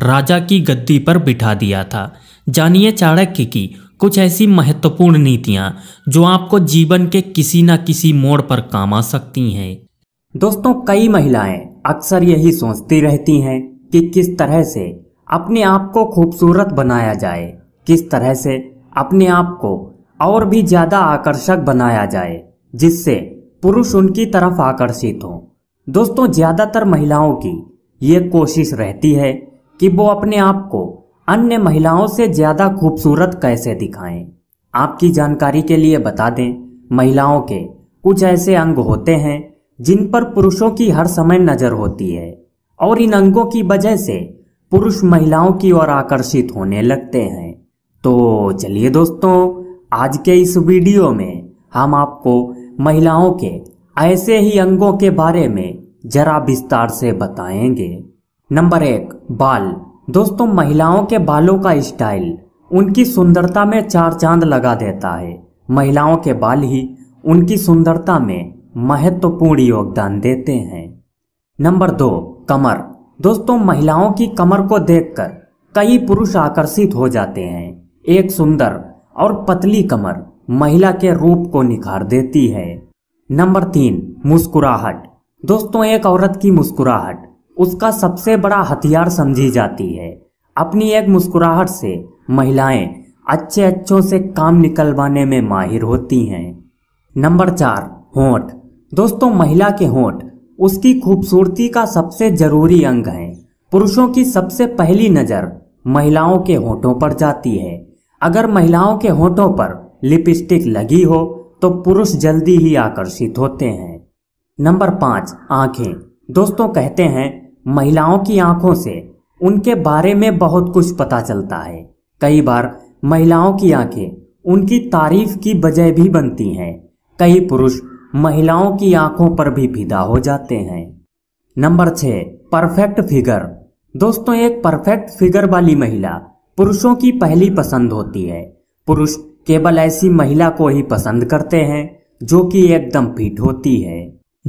राजा की गद्दी पर बिठा दिया था जानिए चाणक्य की कुछ ऐसी महत्वपूर्ण नीतियाँ जो आपको जीवन के किसी न किसी मोड़ पर काम आ सकती हैं दोस्तों कई महिलाएं अक्सर यही सोचती रहती हैं कि किस तरह से अपने आप को खूबसूरत बनाया जाए किस तरह से अपने आप को और भी ज़्यादा आकर्षक बनाया जाए जिससे पुरुष उनकी तरफ आकर्षित हों दोस्तों ज़्यादातर महिलाओं की ये कोशिश रहती है कि वो अपने आप को अन्य महिलाओं से ज़्यादा खूबसूरत कैसे दिखाएं। आपकी जानकारी के लिए बता दें महिलाओं के कुछ ऐसे अंग होते हैं जिन पर पुरुषों की हर समय नज़र होती है और इन अंगों की वजह से पुरुष महिलाओं की ओर आकर्षित होने लगते हैं तो चलिए दोस्तों आज के इस वीडियो में हम आपको महिलाओं के ऐसे ही अंगों के बारे में जरा विस्तार से बताएंगे नंबर एक बाल दोस्तों महिलाओं के बालों का स्टाइल उनकी सुंदरता में चार चांद लगा देता है महिलाओं के बाल ही उनकी सुंदरता में महत्वपूर्ण योगदान देते हैं नंबर दो कमर दोस्तों महिलाओं की कमर को देखकर कई पुरुष आकर्षित हो जाते हैं एक सुंदर और पतली कमर महिला के रूप को निखार देती है नंबर तीन मुस्कुराहट दोस्तों एक औरत की मुस्कुराहट उसका सबसे बड़ा हथियार समझी जाती है अपनी एक मुस्कुराहट से महिलाएं अच्छे अच्छों से काम निकलवाने में माहिर होती हैं नंबर चार होंठ दोस्तों महिला के होंठ उसकी खूबसूरती का सबसे जरूरी अंग है पुरुषों की सबसे पहली नज़र महिलाओं के होठो पर जाती है अगर महिलाओं के होठों पर लिपस्टिक लगी हो तो पुरुष जल्दी ही आकर्षित होते हैं नंबर पाँच आँखें दोस्तों कहते हैं महिलाओं की आंखों से उनके बारे में बहुत कुछ पता चलता है कई बार महिलाओं की आंखें उनकी तारीफ की वजह भी बनती हैं कई पुरुष महिलाओं की आंखों पर भी फिदा हो जाते हैं नंबर छः परफेक्ट फिगर दोस्तों एक परफेक्ट फिगर वाली महिला पुरुषों की पहली पसंद होती है पुरुष केवल ऐसी महिला को ही पसंद करते हैं जो कि एकदम फिट होती है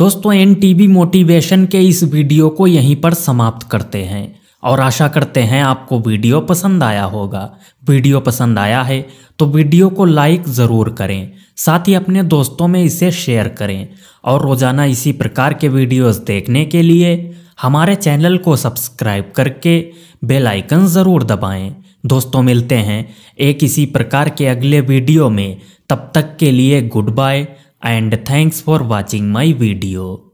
दोस्तों एन टी मोटिवेशन के इस वीडियो को यहीं पर समाप्त करते हैं और आशा करते हैं आपको वीडियो पसंद आया होगा वीडियो पसंद आया है तो वीडियो को लाइक ज़रूर करें साथ ही अपने दोस्तों में इसे शेयर करें और रोज़ाना इसी प्रकार के वीडियोस देखने के लिए हमारे चैनल को सब्सक्राइब करके बेल आइकन ज़रूर दबाएं। दोस्तों मिलते हैं एक इसी प्रकार के अगले वीडियो में तब तक के लिए good bye and thanks for watching my video.